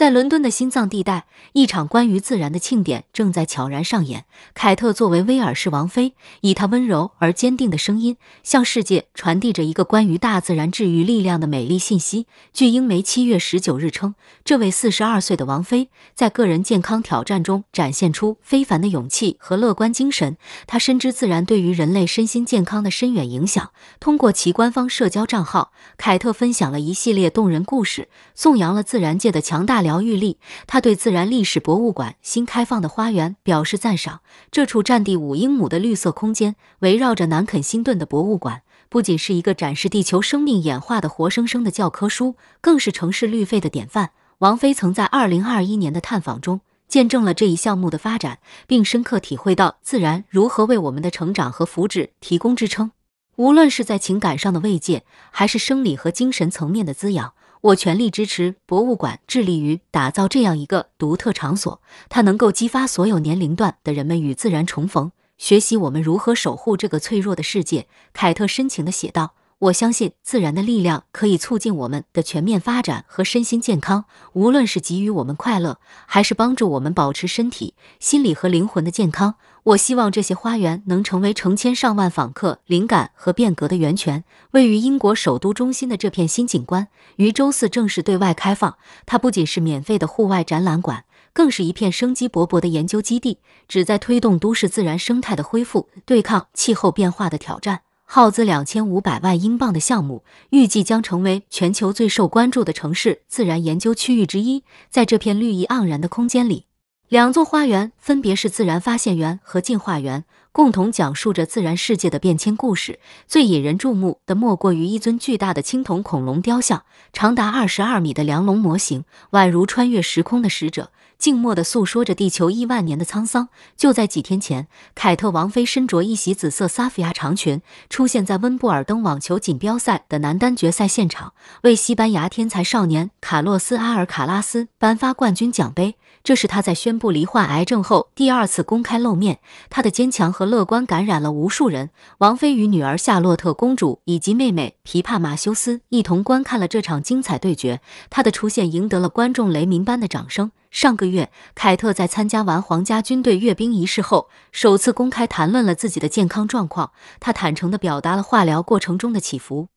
在伦敦的心脏地带，一场关于自然的庆典正在悄然上演。凯特作为威尔士王妃，以她温柔而坚定的声音，向世界传递着一个关于大自然治愈力量的美丽信息。据英媒七月十九日称，这位四十二岁的王妃在个人健康挑战中展现出非凡的勇气和乐观精神。她深知自然对于人类身心健康的深远影响。通过其官方社交账号，凯特分享了一系列动人故事，颂扬了自然界的强大力疗愈力。他对自然历史博物馆新开放的花园表示赞赏。这处占地五英亩的绿色空间，围绕着南肯辛顿的博物馆，不仅是一个展示地球生命演化的活生生的教科书，更是城市绿肺的典范。王菲曾在2021年的探访中见证了这一项目的发展，并深刻体会到自然如何为我们的成长和福祉提供支撑。无论是在情感上的慰藉，还是生理和精神层面的滋养。我全力支持博物馆致力于打造这样一个独特场所，它能够激发所有年龄段的人们与自然重逢，学习我们如何守护这个脆弱的世界。凯特深情的写道。我相信自然的力量可以促进我们的全面发展和身心健康，无论是给予我们快乐，还是帮助我们保持身体、心理和灵魂的健康。我希望这些花园能成为成千上万访客灵感和变革的源泉。位于英国首都中心的这片新景观于周四正式对外开放。它不仅是免费的户外展览馆，更是一片生机勃勃的研究基地，旨在推动都市自然生态的恢复，对抗气候变化的挑战。耗资两千五百万英镑的项目，预计将成为全球最受关注的城市自然研究区域之一。在这片绿意盎然的空间里。两座花园分别是自然发现园和进化园，共同讲述着自然世界的变迁故事。最引人注目的莫过于一尊巨大的青铜恐龙雕像，长达二十二米的梁龙模型，宛如穿越时空的使者，静默地诉说着地球亿万年的沧桑。就在几天前，凯特王妃身着一袭紫色萨菲亚长裙，出现在温布尔登网球锦标赛的男单决赛现场，为西班牙天才少年卡洛斯·阿尔卡拉斯颁发冠军奖杯。这是他在宣布罹患癌症后第二次公开露面，他的坚强和乐观感染了无数人。王菲与女儿夏洛特公主以及妹妹琵琶马修斯一同观看了这场精彩对决，他的出现赢得了观众雷鸣般的掌声。上个月，凯特在参加完皇家军队阅兵仪式后，首次公开谈论了自己的健康状况，他坦诚地表达了化疗过程中的起伏。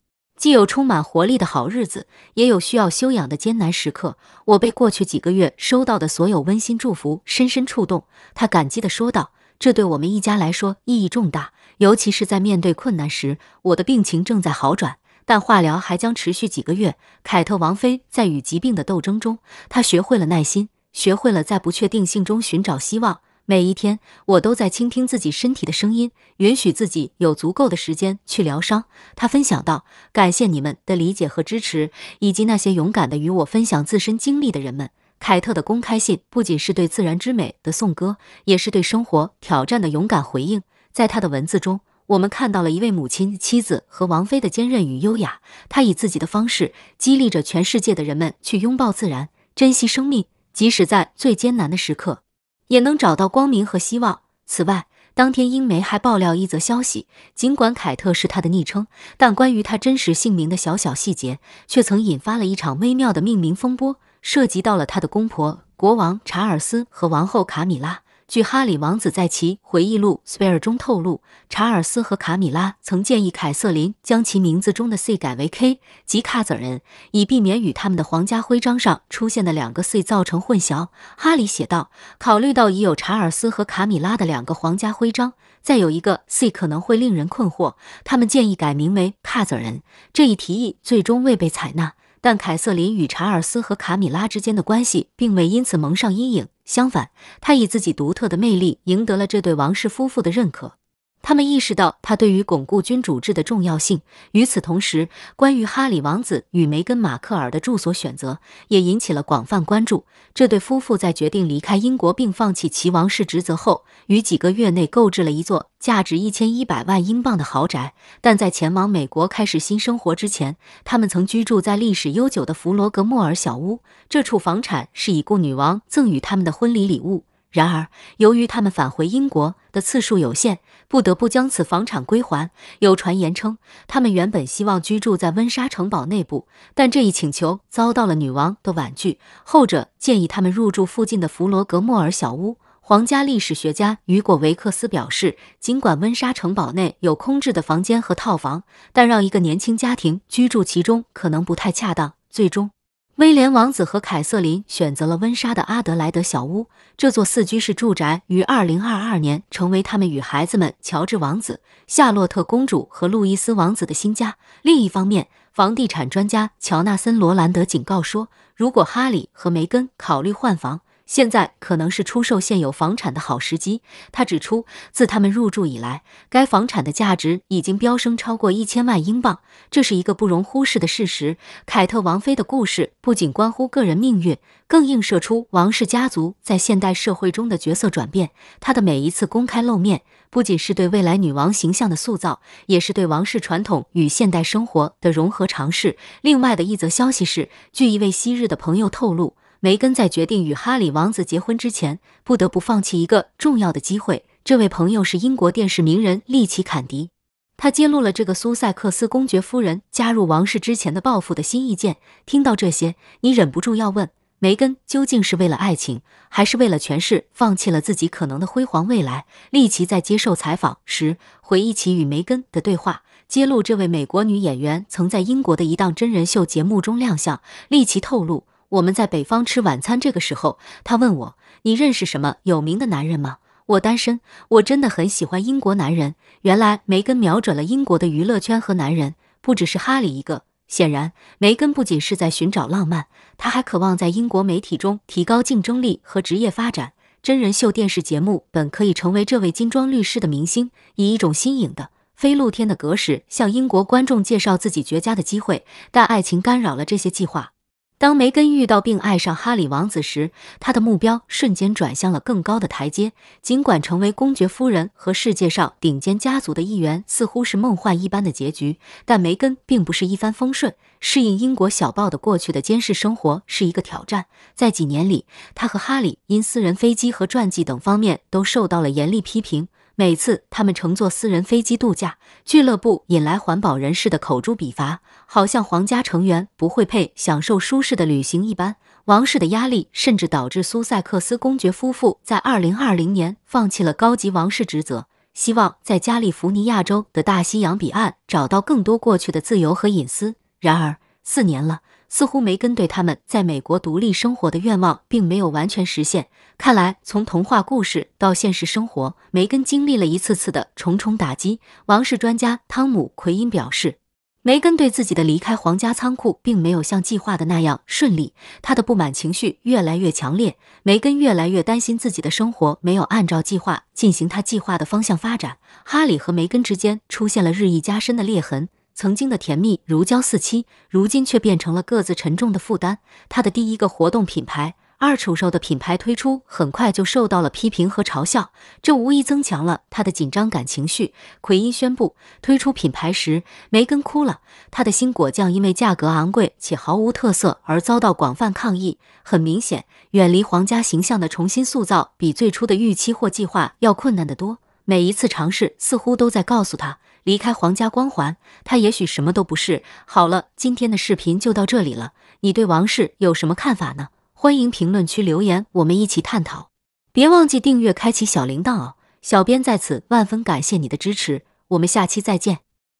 既有充满活力的好日子，也有需要休养的艰难时刻。我被过去几个月收到的所有温馨祝福深深触动，他感激地说道：“这对我们一家来说意义重大，尤其是在面对困难时。我的病情正在好转，但化疗还将持续几个月。”凯特王妃在与疾病的斗争中，她学会了耐心，学会了在不确定性中寻找希望。每一天，我都在倾听自己身体的声音，允许自己有足够的时间去疗伤。他分享道：“感谢你们的理解和支持，以及那些勇敢的与我分享自身经历的人们。”凯特的公开信不仅是对自然之美的颂歌，也是对生活挑战的勇敢回应。在他的文字中，我们看到了一位母亲、妻子和王妃的坚韧与优雅。他以自己的方式激励着全世界的人们去拥抱自然，珍惜生命，即使在最艰难的时刻。也能找到光明和希望。此外，当天英媒还爆料一则消息：尽管凯特是他的昵称，但关于他真实姓名的小小细节，却曾引发了一场微妙的命名风波，涉及到了他的公婆——国王查尔斯和王后卡米拉。据哈里王子在其回忆录《Spare》中透露，查尔斯和卡米拉曾建议凯瑟琳将其名字中的 C 改为 K，即卡子人，以避免与他们的皇家徽章上出现的两个 C 造成混淆。哈里写道：“考虑到已有查尔斯和卡米拉的两个皇家徽章，再有一个 C 可能会令人困惑。他们建议改名为卡子人，这一提议最终未被采纳。但凯瑟琳与查尔斯和卡米拉之间的关系并未因此蒙上阴影。”相反，他以自己独特的魅力赢得了这对王室夫妇的认可。他们意识到他对于巩固君主制的重要性。与此同时，关于哈里王子与梅根·马克尔的住所选择也引起了广泛关注。这对夫妇在决定离开英国并放弃其王室职责后，于几个月内购置了一座价值一千一百万英镑的豪宅。但在前往美国开始新生活之前，他们曾居住在历史悠久的弗罗格莫尔小屋。这处房产是已故女王赠予他们的婚礼礼物。然而，由于他们返回英国的次数有限，不得不将此房产归还。有传言称，他们原本希望居住在温莎城堡内部，但这一请求遭到了女王的婉拒。后者建议他们入住附近的弗罗格莫尔小屋。皇家历史学家雨果·维克斯表示，尽管温莎城堡内有空置的房间和套房，但让一个年轻家庭居住其中可能不太恰当。最终。威廉王子和凯瑟琳选择了温莎的阿德莱德小屋，这座四居室住宅于二零二二年成为他们与孩子们乔治王子、夏洛特公主和路易斯王子的新家。另一方面，房地产专家乔纳森·罗兰德警告说，如果哈里和梅根考虑换房，现在可能是出售现有房产的好时机。他指出，自他们入住以来，该房产的价值已经飙升超过一千万英镑，这是一个不容忽视的事实。凯特王妃的故事不仅关乎个人命运，更映射出王室家族在现代社会中的角色转变。她的每一次公开露面，不仅是对未来女王形象的塑造，也是对王室传统与现代生活的融合尝试。另外的一则消息是，据一位昔日的朋友透露。梅根在决定与哈里王子结婚之前，不得不放弃一个重要的机会。这位朋友是英国电视名人利奇·坎迪，他揭露了这个苏塞克斯公爵夫人加入王室之前的报复的新意见。听到这些，你忍不住要问：梅根究竟是为了爱情，还是为了权势，放弃了自己可能的辉煌未来？利奇在接受采访时回忆起与梅根的对话，揭露这位美国女演员曾在英国的一档真人秀节目中亮相。利奇透露。我们在北方吃晚餐，这个时候，他问我：“你认识什么有名的男人吗？”我单身，我真的很喜欢英国男人。原来梅根瞄准了英国的娱乐圈和男人，不只是哈里一个。显然，梅根不仅是在寻找浪漫，他还渴望在英国媒体中提高竞争力和职业发展。真人秀电视节目本可以成为这位金装律师的明星，以一种新颖的非露天的格式向英国观众介绍自己绝佳的机会，但爱情干扰了这些计划。当梅根遇到并爱上哈里王子时，他的目标瞬间转向了更高的台阶。尽管成为公爵夫人和世界上顶尖家族的一员似乎是梦幻一般的结局，但梅根并不是一帆风顺。适应英国小报的过去的监视生活是一个挑战。在几年里，他和哈里因私人飞机和传记等方面都受到了严厉批评。每次他们乘坐私人飞机度假，俱乐部引来环保人士的口诛笔伐，好像皇家成员不会配享受舒适的旅行一般。王室的压力甚至导致苏塞克斯公爵夫妇在二零二零年放弃了高级王室职责，希望在加利福尼亚州的大西洋彼岸找到更多过去的自由和隐私。然而，四年了，似乎梅根对他们在美国独立生活的愿望并没有完全实现。看来，从童话故事到现实生活，梅根经历了一次次的重重打击。王室专家汤姆·奎因表示，梅根对自己的离开皇家仓库并没有像计划的那样顺利，他的不满情绪越来越强烈。梅根越来越担心自己的生活没有按照计划进行，他计划的方向发展。哈里和梅根之间出现了日益加深的裂痕。曾经的甜蜜如胶似漆，如今却变成了各自沉重的负担。他的第一个活动品牌二出兽”的品牌推出，很快就受到了批评和嘲笑，这无疑增强了他的紧张感情绪。奎因宣布推出品牌时，梅根哭了。他的新果酱因为价格昂贵且毫无特色而遭到广泛抗议。很明显，远离皇家形象的重新塑造比最初的预期或计划要困难得多。每一次尝试似乎都在告诉他，离开皇家光环，他也许什么都不是。好了，今天的视频就到这里了。你对王室有什么看法呢？欢迎评论区留言，我们一起探讨。别忘记订阅、开启小铃铛哦！小编在此万分感谢你的支持，我们下期再见。